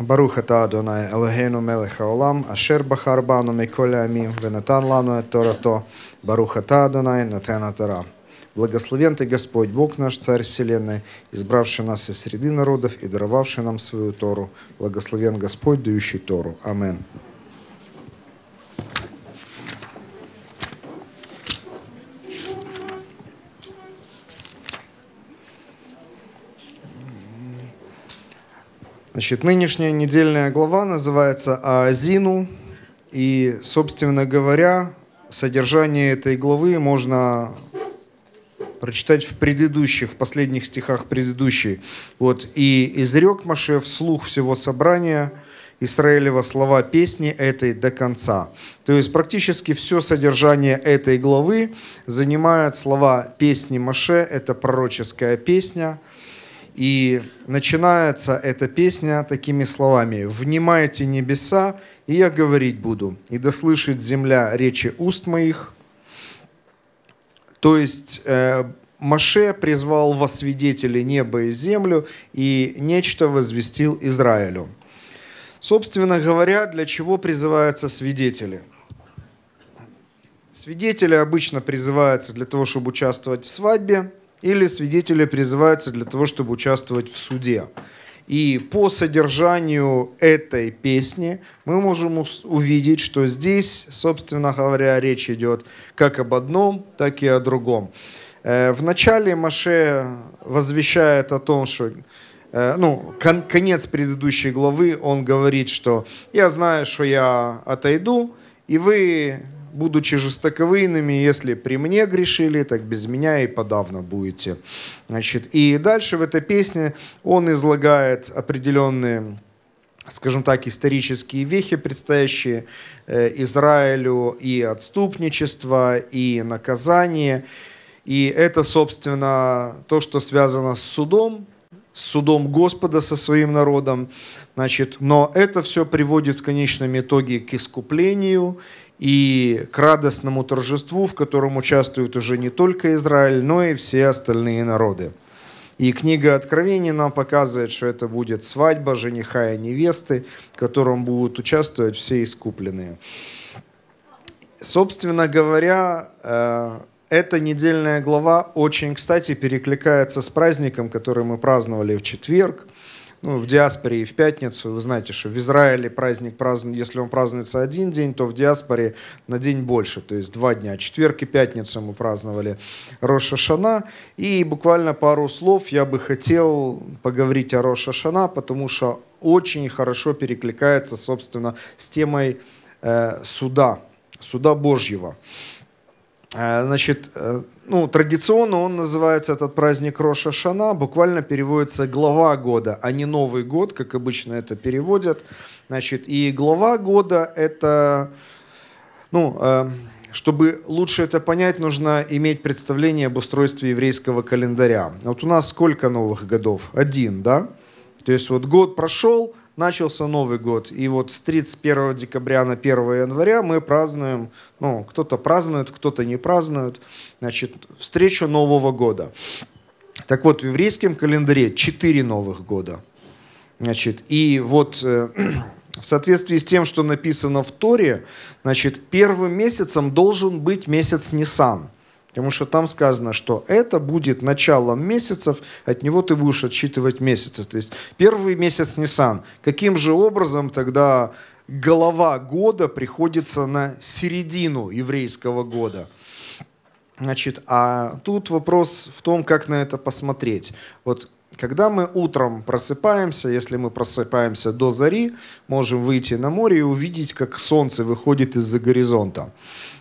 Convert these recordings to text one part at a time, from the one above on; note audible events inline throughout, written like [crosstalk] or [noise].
Баруха אתה אדוני אלוהינו מלך העולם, אשר בחר בנו מכל הימים ונתן לנו את תורתו. ברוך אתה אדוני Благословен Ты, Господь, Бог наш, Царь Вселенной, избравший нас из среды народов и даровавший нам свою Тору. Благословен Господь, дающий Тору. Аминь. Значит, нынешняя недельная глава называется «Аазину». И, собственно говоря, содержание этой главы можно прочитать в предыдущих, в последних стихах предыдущей. Вот. «И изрек Маше вслух всего собрания Израилева слова песни этой до конца». То есть практически все содержание этой главы занимают слова песни Маше, это пророческая песня – и начинается эта песня такими словами. «Внимайте небеса, и я говорить буду, и дослышит земля речи уст моих». То есть э, Маше призвал во свидетели небо и землю, и нечто возвестил Израилю. Собственно говоря, для чего призываются свидетели – Свидетели обычно призываются для того, чтобы участвовать в свадьбе или свидетели призываются для того, чтобы участвовать в суде. И по содержанию этой песни мы можем увидеть, что здесь, собственно говоря, речь идет как об одном, так и о другом. Э, в начале Маше возвещает о том, что э, ну, кон конец предыдущей главы, он говорит, что «я знаю, что я отойду, и вы будучи жестоковыйными, если при мне грешили, так без меня и подавно будете. Значит, и дальше в этой песне он излагает определенные скажем так, исторические вехи, предстоящие э, Израилю, и отступничество, и наказание. И это, собственно, то, что связано с судом, с судом Господа со своим народом. Значит, но это все приводит в конечном итоге к искуплению и к радостному торжеству, в котором участвуют уже не только Израиль, но и все остальные народы. И книга Откровения нам показывает, что это будет свадьба жениха и невесты, в котором будут участвовать все искупленные. Собственно говоря, э, эта недельная глава очень, кстати, перекликается с праздником, который мы праздновали в четверг – ну, в диаспоре и в пятницу. Вы знаете, что в Израиле праздник празднуется, если он празднуется один день, то в диаспоре на день больше, то есть два дня. Четверг и пятницу мы праздновали Роша Шана. И буквально пару слов я бы хотел поговорить о Роша Шана, потому что очень хорошо перекликается, собственно, с темой э, суда, суда Божьего. Э, значит, э, ну, традиционно он называется этот праздник Роша Шана, буквально переводится глава года, а не Новый год, как обычно это переводят. Значит, и глава года это, ну, э, чтобы лучше это понять, нужно иметь представление об устройстве еврейского календаря. Вот у нас сколько новых годов? Один, да? То есть вот год прошел, начался Новый год. И вот с 31 декабря на 1 января мы празднуем, ну, кто-то празднует, кто-то не празднует, значит, встречу Нового года. Так вот, в еврейском календаре 4 новых года. Значит, и вот э, [clears throat] в соответствии с тем, что написано в Торе, значит, первым месяцем должен быть месяц Нисан – Потому что там сказано, что это будет началом месяцев, от него ты будешь отсчитывать месяцы. То есть первый месяц Nissan. Каким же образом тогда голова года приходится на середину еврейского года? Значит, а тут вопрос в том, как на это посмотреть. Вот когда мы утром просыпаемся, если мы просыпаемся до зари, можем выйти на море и увидеть, как солнце выходит из-за горизонта.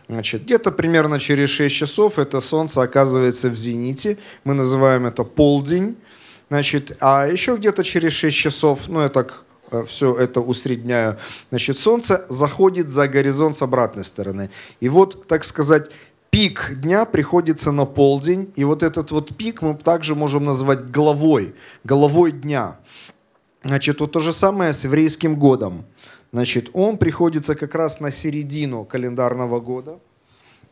Значит, где-то примерно через 6 часов это солнце оказывается в зените. Мы называем это полдень. Значит, а еще где-то через 6 часов, ну, я так э, все это усредняю, значит, солнце заходит за горизонт с обратной стороны. И вот, так сказать, пик дня приходится на полдень, и вот этот вот пик мы также можем назвать главой, головой дня. Значит, вот то же самое с еврейским годом. Значит, он приходится как раз на середину календарного года,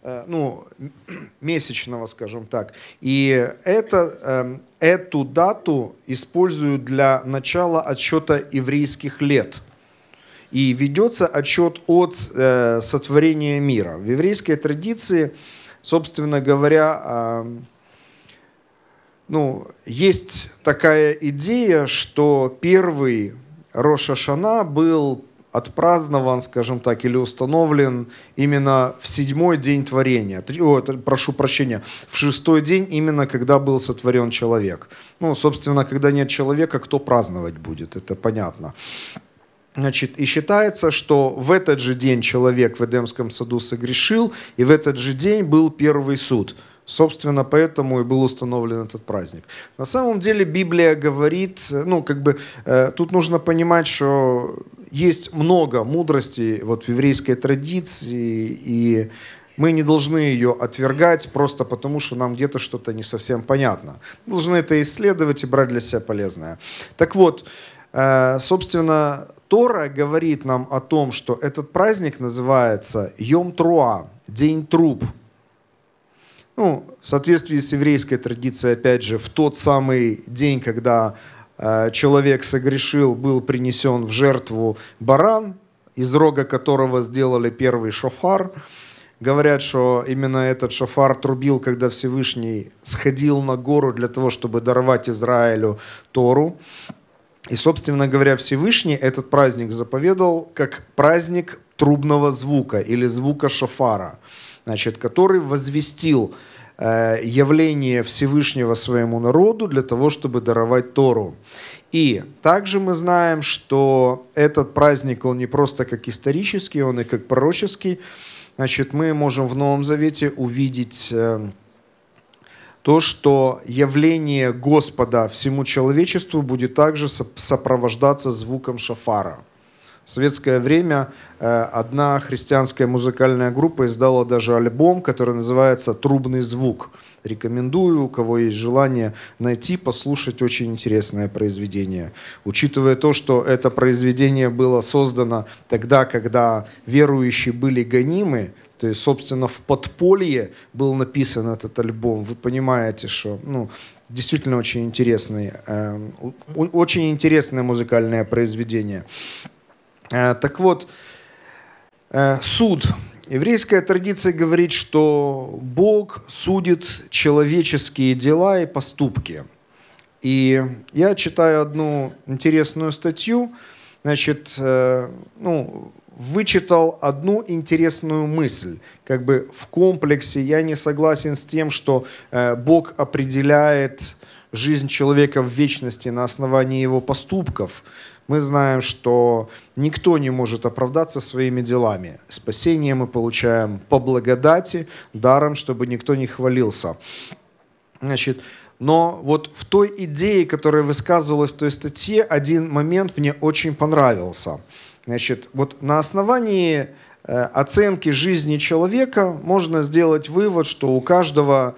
э, ну, [clears throat] месячного, скажем так. И это, эм, эту дату используют для начала отсчета еврейских лет – и ведется отчет от э, сотворения мира. В еврейской традиции, собственно говоря, э, ну, есть такая идея, что первый Роша Шана был отпразднован, скажем так, или установлен именно в седьмой день творения. О, прошу прощения, в шестой день именно когда был сотворен человек. Ну, собственно, когда нет человека, кто праздновать будет, это понятно. Значит, и считается, что в этот же день человек в Эдемском саду согрешил, и в этот же день был первый суд. Собственно, поэтому и был установлен этот праздник. На самом деле Библия говорит, ну, как бы, э, тут нужно понимать, что есть много мудрости вот, в еврейской традиции, и мы не должны ее отвергать просто потому, что нам где-то что-то не совсем понятно. Мы должны это исследовать и брать для себя полезное. Так вот, э, собственно, Тора говорит нам о том, что этот праздник называется Йом Труа, День Труб. Ну, в соответствии с еврейской традицией, опять же, в тот самый день, когда э, человек согрешил, был принесен в жертву баран, из рога которого сделали первый шофар. Говорят, что именно этот шофар трубил, когда Всевышний сходил на гору для того, чтобы даровать Израилю Тору. И, собственно говоря, Всевышний этот праздник заповедал как праздник трубного звука или звука шофара, значит, который возвестил э, явление Всевышнего своему народу для того, чтобы даровать Тору. И также мы знаем, что этот праздник, он не просто как исторический, он и как пророческий. Значит, мы можем в Новом Завете увидеть э, то, что явление Господа всему человечеству будет также сопровождаться звуком шафара. В советское время э, одна христианская музыкальная группа издала даже альбом, который называется «Трубный звук». Рекомендую, у кого есть желание найти, послушать очень интересное произведение. Учитывая то, что это произведение было создано тогда, когда верующие были гонимы, то есть, собственно, в подполье был написан этот альбом. Вы понимаете, что ну, действительно очень интересный, э, очень интересное музыкальное произведение. Э, так вот, э, суд. Еврейская традиция говорит, что Бог судит человеческие дела и поступки. И я читаю одну интересную статью, значит, э, ну, вычитал одну интересную мысль. Как бы в комплексе я не согласен с тем, что э, Бог определяет жизнь человека в вечности на основании его поступков. Мы знаем, что никто не может оправдаться своими делами. Спасение мы получаем по благодати, даром, чтобы никто не хвалился. Значит, но вот в той идее, которая высказывалась в той статье, один момент мне очень понравился. Значит, вот на основании э, оценки жизни человека можно сделать вывод, что у каждого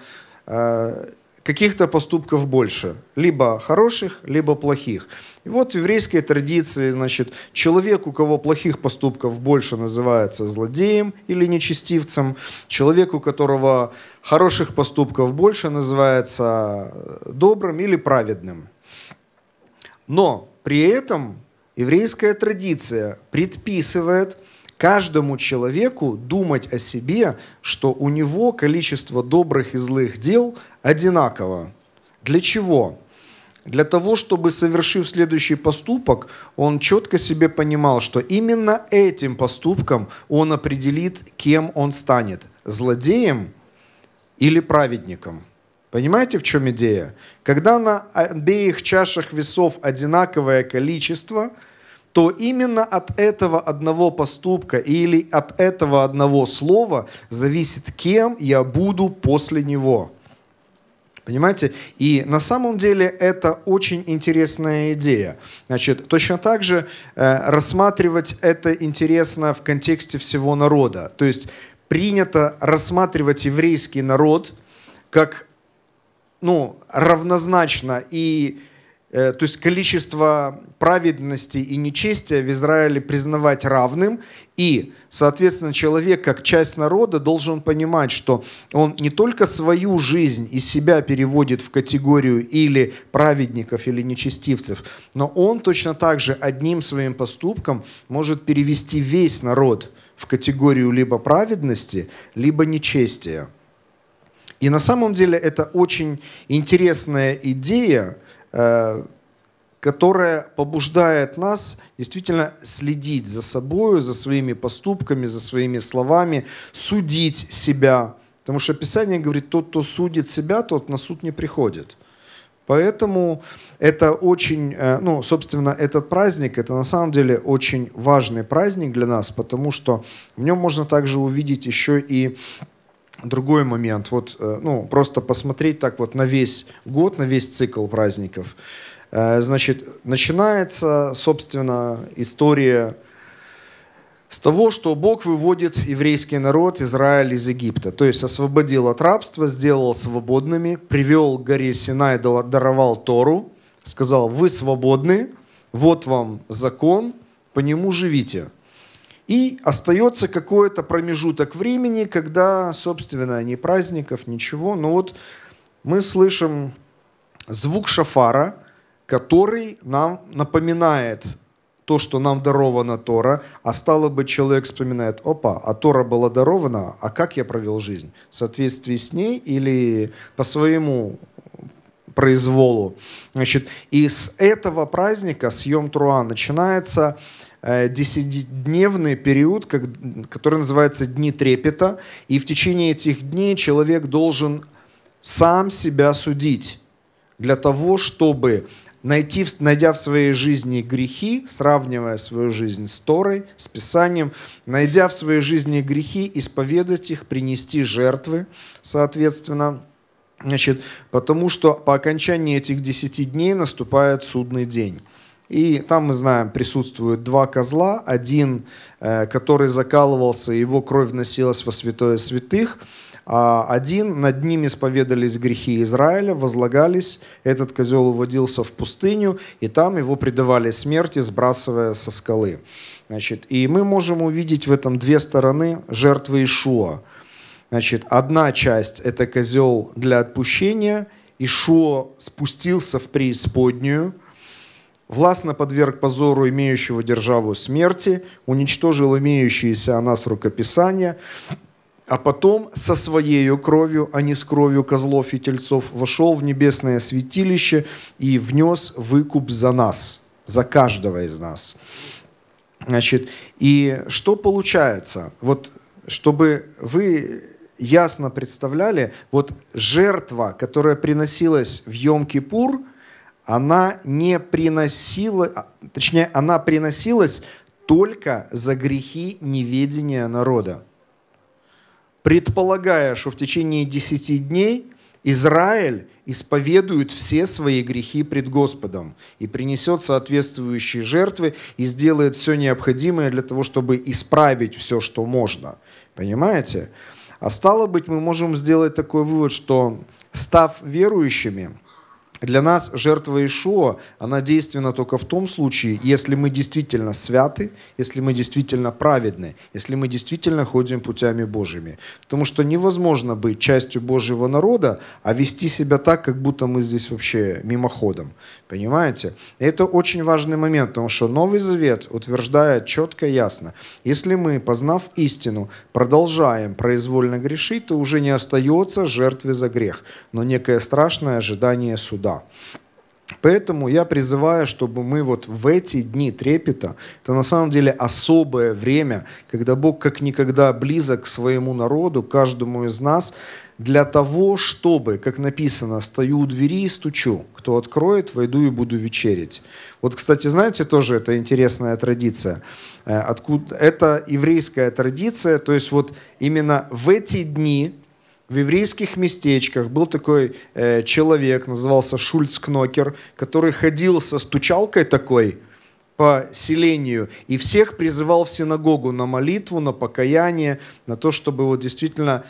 э, каких-то поступков больше, либо хороших, либо плохих. И вот в еврейской традиции, значит, человек, у кого плохих поступков больше, называется злодеем или нечестивцем, человек, у которого хороших поступков больше, называется э, добрым или праведным. Но при этом еврейская традиция предписывает каждому человеку думать о себе, что у него количество добрых и злых дел одинаково. Для чего? Для того, чтобы, совершив следующий поступок, он четко себе понимал, что именно этим поступком он определит, кем он станет – злодеем или праведником. Понимаете, в чем идея? Когда на обеих чашах весов одинаковое количество, то именно от этого одного поступка или от этого одного слова зависит, кем я буду после него – Понимаете? И на самом деле это очень интересная идея. Значит, точно так же э, рассматривать это интересно в контексте всего народа. То есть принято рассматривать еврейский народ как ну, равнозначно и Э, то есть количество праведности и нечестия в Израиле признавать равным, и, соответственно, человек как часть народа должен понимать, что он не только свою жизнь и себя переводит в категорию или праведников, или нечестивцев, но он точно так же одним своим поступком может перевести весь народ в категорию либо праведности, либо нечестия. И на самом деле это очень интересная идея, Э, которая побуждает нас действительно следить за собой, за своими поступками, за своими словами, судить себя. Потому что Писание говорит, тот, кто судит себя, тот на суд не приходит. Поэтому это очень, э, ну, собственно, этот праздник, это на самом деле очень важный праздник для нас, потому что в нем можно также увидеть еще и Другой момент, вот, э, ну, просто посмотреть так вот на весь год, на весь цикл праздников. Э, значит, начинается, собственно, история с того, что Бог выводит еврейский народ Израиль из Египта, то есть освободил от рабства, сделал свободными, привел к горе Синай, даровал Тору, сказал, вы свободны, вот вам закон, по нему живите – и остается какой-то промежуток времени, когда, собственно, ни праздников, ничего. Но вот мы слышим звук шафара, который нам напоминает то, что нам даровано Тора, а стало бы человек вспоминает, опа, а Тора была дарована, а как я провел жизнь? В соответствии с ней или по своему произволу? Значит, и с этого праздника, с Йом Труа, начинается Э, десятидневный период, который называется «Дни трепета», и в течение этих дней человек должен сам себя судить для того, чтобы найти, найдя в своей жизни грехи, сравнивая свою жизнь с Торой, с Писанием, найдя в своей жизни грехи, исповедать их, принести жертвы, соответственно, значит, потому что по окончании этих десяти дней наступает судный день. И там, мы знаем, присутствуют два козла. Один, э, который закалывался, его кровь носилась во святое святых. А один, над ним исповедались грехи Израиля, возлагались. Этот козел уводился в пустыню, и там его предавали смерти, сбрасывая со скалы. Значит, и мы можем увидеть в этом две стороны жертвы Ишуа. Значит, одна часть – это козел для отпущения. Ишуа спустился в преисподнюю – властно подверг позору имеющего державу смерти, уничтожил имеющиеся о нас рукописания, а потом со своей кровью, а не с кровью козлов и тельцов, вошел в небесное святилище и внес выкуп за нас, за каждого из нас. Значит, и что получается? Вот чтобы вы ясно представляли, вот жертва, которая приносилась в Йом-Кипур – она не приносила, а, точнее, она приносилась только за грехи неведения народа. Предполагая, что в течение десяти дней Израиль исповедует все свои грехи пред Господом и принесет соответствующие жертвы и сделает все необходимое для того, чтобы исправить все, что можно. Понимаете? А стало быть, мы можем сделать такой вывод, что став верующими – для нас жертва Ишуа, она действенна только в том случае, если мы действительно святы, если мы действительно праведны, если мы действительно ходим путями Божьими. Потому что невозможно быть частью Божьего народа, а вести себя так, как будто мы здесь вообще мимоходом. Понимаете? И это очень важный момент, потому что Новый Завет утверждает четко и ясно, если мы, познав истину, продолжаем произвольно грешить, то уже не остается жертвы за грех, но некое страшное ожидание суда суда. Поэтому я призываю, чтобы мы вот в эти дни трепета, это на самом деле особое время, когда Бог как никогда близок к своему народу, каждому из нас, для того, чтобы, как написано, стою у двери и стучу. Кто откроет, войду и буду вечерить. Вот, кстати, знаете, тоже это интересная традиция. Э, откуда? Это еврейская традиция, то есть вот именно в эти дни, в еврейских местечках был такой э, человек, назывался Шульц Кнокер, который ходил со стучалкой такой по селению и всех призывал в синагогу на молитву, на покаяние, на то, чтобы вот действительно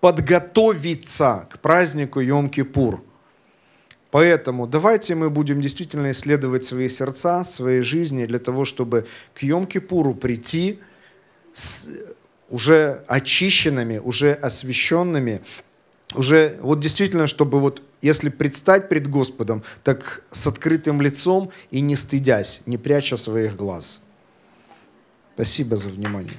подготовиться к празднику Йом-Кипур. Поэтому давайте мы будем действительно исследовать свои сердца, свои жизни для того, чтобы к Йом-Кипуру прийти с уже очищенными, уже освященными, уже вот действительно, чтобы вот если предстать пред Господом, так с открытым лицом и не стыдясь, не пряча своих глаз. Спасибо за внимание.